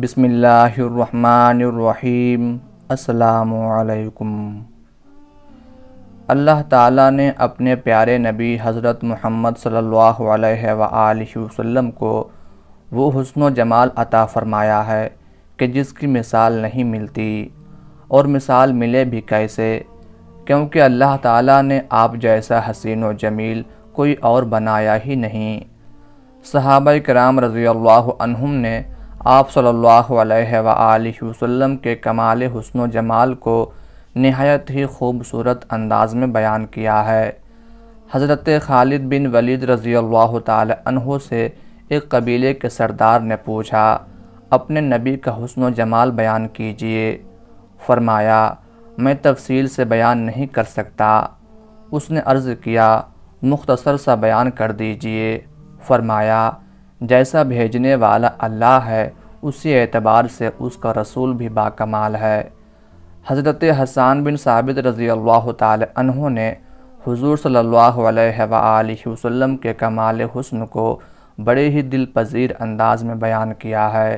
बिसमीम असलकुम अल्लाह ताला ने अपने प्यारे नबी हज़रत मोहम्मद सल्लल्लाहु अलैहि वसल्लम को वो हसन जमाल अता फ़रमाया है कि जिसकी मिसाल नहीं मिलती और मिसाल मिले भी कैसे क्योंकि अल्लाह ताला ने आप जैसा हसीन व जमील कोई और बनाया ही नहीं सहाबा कराम रज़ी अल्लाह ने आप सल्ला वसम के कमाल हसन व जमाल को नहायत ही खूबसूरत अंदाज में बयान किया है हज़रत खालिद बिन वलीद रज़ी अल्लाह तहों से एक कबीले के सरदार ने पूछा अपने नबी का हसन व जमाल बयान कीजिए फरमाया मैं तफसील से बयान नहीं कर सकता उसने अर्ज़ किया मुख्तसर सा बयान कर दीजिए फरमाया जैसा भेजने वाला अल्लाह है उसी एतबार से उसका रसूल भी बाकमाल है हज़रत हसान बिन साबित रज़ी अल्लाह तहों ने हुजूर सल्लल्लाहु अलैहि वसल्लम के कमाल हुस्न को बड़े ही दिल पजीर अंदाज में बयान किया है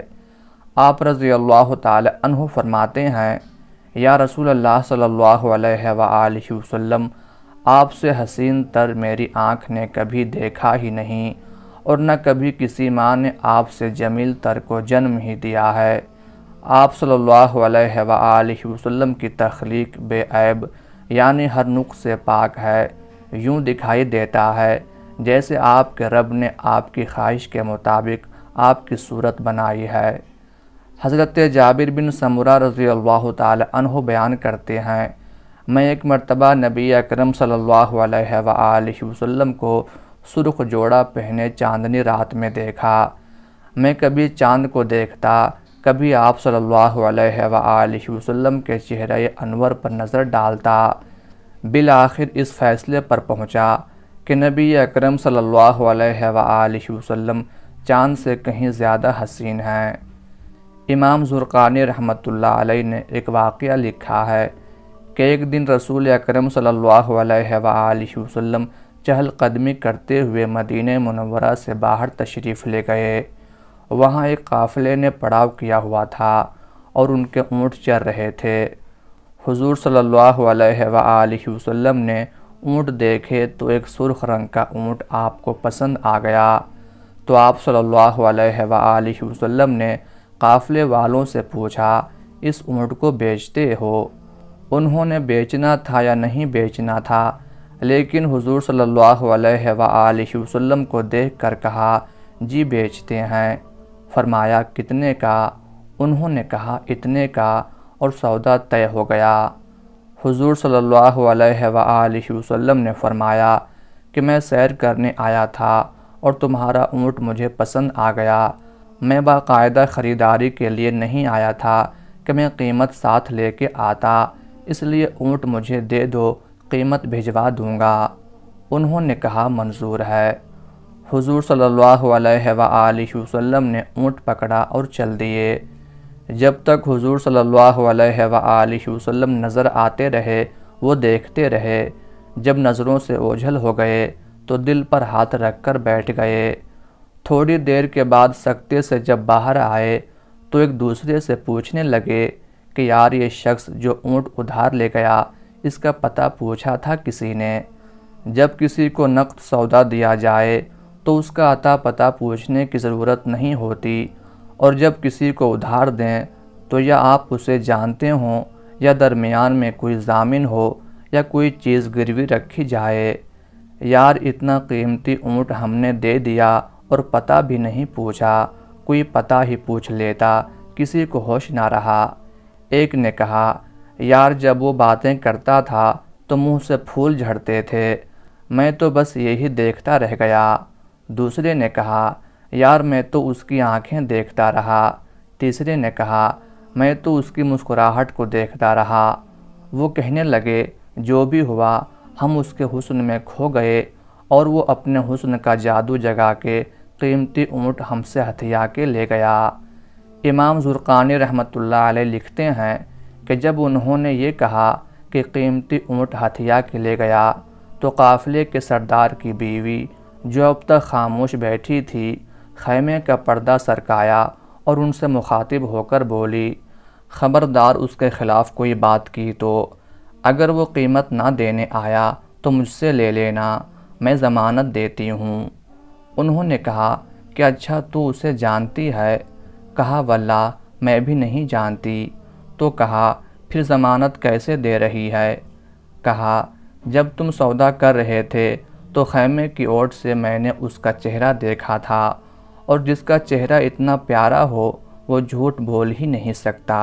आप रज़ी अल्लाह तहों फरमाते हैं या रसूल अल्लाह सल्लल्लाहु अलैहि वसल्लम आपसे हसीन तर मेरी आँख ने कभी देखा ही नहीं और न कभी किसी माँ ने आपसे जमील तर को जन्म ही दिया है आप सल्लल्लाहु अलैहि वसल्लम की तख्लीक बेऐब यानी हर नुख से पाक है यूं दिखाई देता है जैसे आपके रब ने आपकी ख्वाहिश के मुताबिक आपकी सूरत बनाई है हज़रत जाबिर बिन समरा रज़ी अल्लाह तह बयान करते हैं मैं एक मरतबा नबी अकरम सल्लल्लाहु अलैहि वसल्लम को सुर्ख जोड़ा पहने चांदनी रात में देखा मैं कभी चांद को देखता कभी आप सल्लल्लाहु अलैहि वसल्लम के चेहरे अनवर पर नज़र डालता बिल आखिर इस फैसले पर पहुंचा कि नबी अकरम सल्लल्लाहु अलैहि वसल्लम चांद से कहीं ज़्यादा हसीन हैं इमाम जुरकान रहमतुल्लाह अलैह ने एक वाक़ लिखा है कि एक दिन रसूल अकरम सल्लल्लाहु अलैहि वसल्लम चहल कदमी करते हुए मदीन मनवरा से बाहर तशरीफ़ ले गए वहाँ एक काफ़िले ने पड़ाव किया हुआ था और उनके ऊँट चर रहे थे हुजूर सल्लल्लाहु अलैहि वसल्लम ने ऊँट देखे तो एक सुर्ख रंग का ऊँट आपको पसंद आ गया तो आप सल्लल्लाहु अलैहि वसल्लम ने काफ़िले वालों से पूछा इस ऊँट को बेचते हो उन्होंने बेचना था या नहीं बेचना था लेकिन हुजूर सल्लल्लाहु अलैहि वसल्लम को देख कर कहा जी बेचते हैं फरमाया कितने का उन्होंने कहा इतने का और सौदा तय हो गया हुजूर सल्लल्लाहु अलैहि वसल्लम ने फरमाया कि मैं सैर करने आया था और तुम्हारा ऊँट मुझे पसंद आ गया मैं बाकायदा ख़रीदारी के लिए नहीं आया था कि मैं कीमत साथ लेके आता इसलिए ऊँट मुझे दे दो कीमत भिजवा दूँगा उन्होंने कहा मंजूर है हुजूर सल्लल्लाहु अलैहि वसल्लम ने ऊँट पकड़ा और चल दिए जब तक हुजूर सल्लल्लाहु अलैहि वसल्लम नज़र आते रहे वो देखते रहे जब नज़रों से ओझल हो गए तो दिल पर हाथ रख कर बैठ गए थोड़ी देर के बाद सकते से जब बाहर आए तो एक दूसरे से पूछने लगे कि यार ये शख्स जो ऊँट उधार ले गया इसका पता पूछा था किसी ने जब किसी को नकद सौदा दिया जाए तो उसका अता पता पूछने की ज़रूरत नहीं होती और जब किसी को उधार दें तो या आप उसे जानते हों या दरमियान में कोई जामिन हो या कोई चीज़ गिरवी रखी जाए यार इतना कीमती ऊँट हमने दे दिया और पता भी नहीं पूछा कोई पता ही पूछ लेता किसी को होश ना रहा एक ने कहा यार जब वो बातें करता था तो मुंह से फूल झड़ते थे मैं तो बस यही देखता रह गया दूसरे ने कहा यार मैं तो उसकी आंखें देखता रहा तीसरे ने कहा मैं तो उसकी मुस्कुराहट को देखता रहा वो कहने लगे जो भी हुआ हम उसके हुस्न में खो गए और वो अपने हुस्न का जादू जगा के कीमती ऊँट हमसे हथिया के ले गया इमाम जुर्कानी रहमतुल्लाह अलैह लिखते हैं कि जब उन्होंने ये कहा कि कीमती ऊँट हथिया के ले गया तो काफ़िले के सरदार की बीवी जो अब तक खामोश बैठी थी खैमे का पर्दा सरकाया और उनसे मुखातिब होकर बोली ख़बरदार उसके ख़िलाफ़ कोई बात की तो अगर वो कीमत ना देने आया तो मुझसे ले लेना मैं ज़मानत देती हूँ उन्होंने कहा कि अच्छा तू उसे जानती है कहा वल्ला मैं भी नहीं जानती तो कहा फिर ज़मानत कैसे दे रही है कहा जब तुम सौदा कर रहे थे तो खैमे की ओट से मैंने उसका चेहरा देखा था और जिसका चेहरा इतना प्यारा हो वो झूठ बोल ही नहीं सकता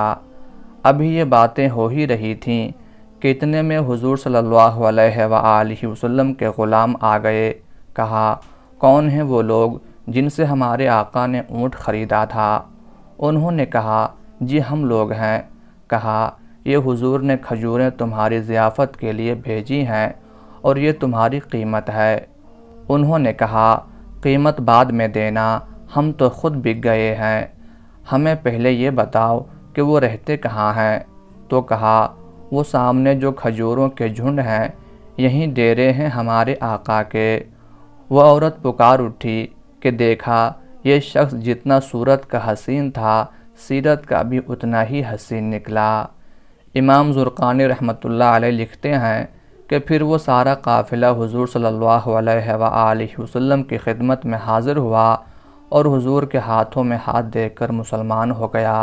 अभी ये बातें हो ही रही थीं कि इतने में हुजूर सल्लल्लाहु अलैहि वसल्लम के ग़ुलाम आ गए कहा कौन हैं वो लोग जिनसे हमारे आका ने ऊँट ख़रीदा था उन्होंने कहा जी हम लोग हैं कहा ये हुजूर ने खजूरें तुम्हारी ज़ियाफ़त के लिए भेजी हैं और ये तुम्हारी कीमत है उन्होंने कहा कीमत बाद में देना हम तो ख़ुद बिक गए हैं हमें पहले ये बताओ कि वो रहते कहाँ हैं तो कहा वो सामने जो खजूरों के झुंड हैं यहीं डेरे हैं हमारे आका के वह औरत पुकार उठी कि देखा ये शख्स जितना सूरत का हसीन था सीरत का भी उतना ही हसीन निकला इमाम रहमतुल्लाह अलैह लिखते हैं कि फिर वो सारा काफ़िला हुजूर सल्लल्लाहु अलैहि वसल्लम की खिदमत में हाज़िर हुआ और हुजूर के हाथों में हाथ देकर मुसलमान हो गया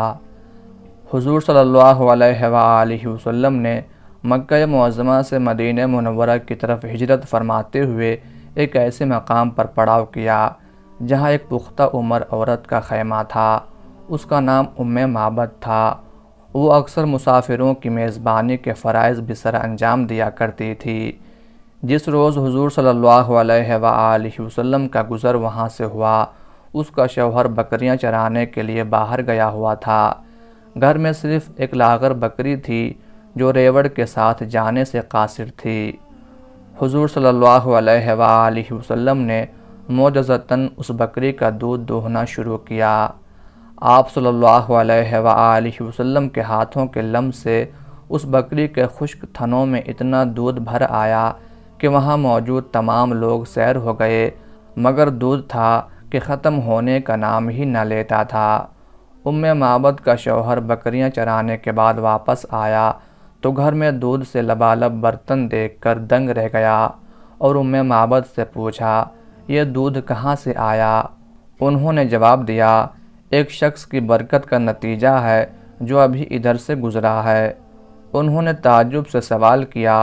हुजूर सल्लल्लाहु अलैहि वसल्लम ने मक्का मज़मा से मदीन मनवर की तरफ हिजरत फरमाते हुए एक ऐसे मकाम पर पड़ाव किया जहाँ एक पुख्ता उम्र औरत का खैमा था उसका नाम उम महबत था वो अक्सर मुसाफिरों की मेज़बानी के फ़रज़ भी सर अंजाम दिया करती थी जिस रोज़ हजूर सल्ला वसम का गुज़र वहाँ से हुआ उसका शौहर बकरियाँ चराने के लिए बाहर गया हुआ था घर में सिर्फ एक लागर बकरी थी जो रेवड़ के साथ जाने से कासिर थी हजूर सल्ला वसम ने मोजतन उस बकरी का दूध दोहना शुरू किया आप सल्लल्लाहु वसम के हाथों के लम से उस बकरी के खुश्क थनों में इतना दूध भर आया कि वहाँ मौजूद तमाम लोग सैर हो गए मगर दूध था कि ख़त्म होने का नाम ही न लेता था उम मबद का शौहर बकरियाँ चराने के बाद वापस आया तो घर में दूध से लबालब बर्तन देखकर दंग रह गया और उम मबद से पूछा ये दूध कहाँ से आया उन्होंने जवाब दिया एक शख्स की बरकत का नतीजा है जो अभी इधर से गुज़रा है उन्होंने ताजुब से सवाल किया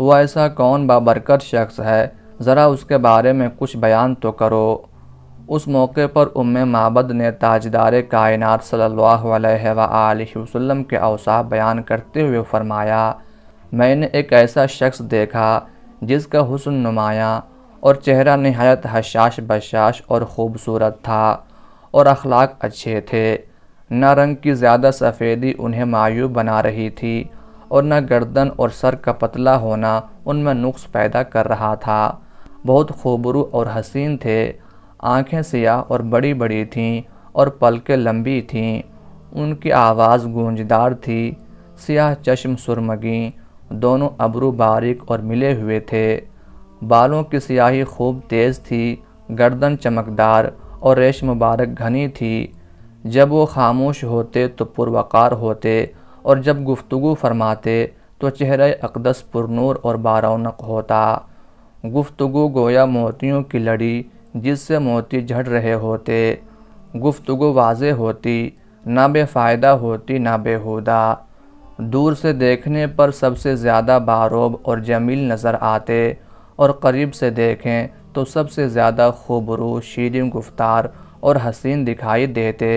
वो ऐसा कौन बाबरकत शख्स है ज़रा उसके बारे में कुछ बयान तो करो उस मौके पर उम महबद ने ताजदार कायनत सल्ला वसम के अवसा बयान करते हुए फरमाया मैंने एक ऐसा शख्स देखा जिसका हुसन नुमाया और चेहरा नहायत हशाश बशाश और ख़ूबसूरत था और अखलाक अच्छे थे न रंग की ज़्यादा सफ़ेदी उन्हें मायूब बना रही थी और न गर्दन और सर का पतला होना उनमें नुक्स पैदा कर रहा था बहुत खूबरू और हसीन थे आंखें सियाह और बड़ी बड़ी थीं और पलकें लंबी थीं उनकी आवाज़ गूंजदार थी सियाह चश्म सुरमगी दोनों अबरू बारिक और मिले हुए थे बालों की स्याही खूब तेज़ थी गर्दन चमकदार और रेश मुबारक घनी थी जब वो खामोश होते तो पुरवकार होते और जब गुफ्तगु फरमाते तो चेहरे अकदस पुरनूर और बारौनक होता गुफ्तगु गोया मोतियों की लड़ी जिससे मोती झड़ रहे होते गुफ्तगु वाज होती ना बेफ़ायदा होती ना बेहुदा दूर से देखने पर सबसे ज़्यादा बारोब और जमील नज़र आते और करीब से देखें तो सबसे ज़्यादा खूबरू शीरें गुफ्तार और हसीन दिखाई देते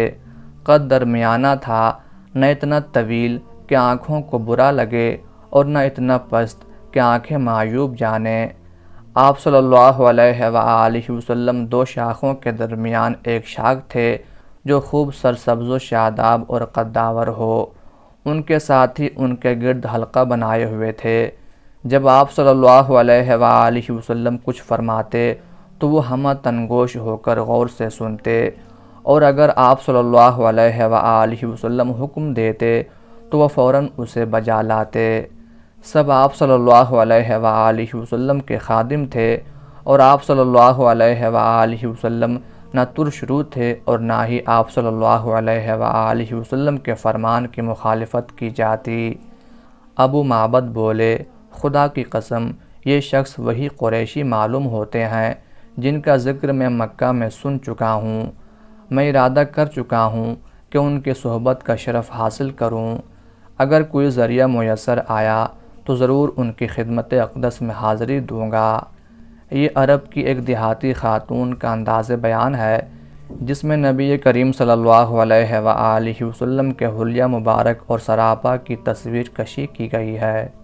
कद दरमियाना था न इतना तवील कि आँखों को बुरा लगे और न इतना पस्त कि आँखें मायूब जाने आप सल्ला वसम दो शाखों के दरमियान एक शाख थे जो खूब सरसब्जो शादाब और कद्दावर हो उनके साथ ही उनके गिरद हल्का बनाए हुए थे जब आप सल्लल्लाहु अलैहि वसल्लम कुछ फरमाते तो वो हम तनगोश होकर गौर से सुनते और अगर आप सल्लल्लाहु अलैहि वसल्लम हुक्म देते तो वह फौरन उसे बजा लाते सब आप सल्लल्लाहु अलैहि वसल्लम के खादिम थे और आप सल्लल्लाहु अलैहि वसल्लम ना तुरशरू थे और ना ही आप सल्लल्लाहु अलैहि वसल्लम के फरमान की मुखालफत की जाती अबू माबद बोले खुदा की कसम ये शख्स वही क़ुरैशी मालूम होते हैं जिनका ज़िक्र मैं मक्का में सुन चुका हूँ मैं इरादा कर चुका हूँ कि उनके सहबत का शरफ़ हासिल करूँ अगर कोई ज़रिया मैसर आया तो ज़रूर उनकी खिदमत अकदस में हाज़री दूँगा ये अरब की एक देहाती खातून का अंदाज़ बयान है जिसमें नबी करीम सल्ला वसम के हलिया मुबारक और सरापा की तस्वीर कशी की गई है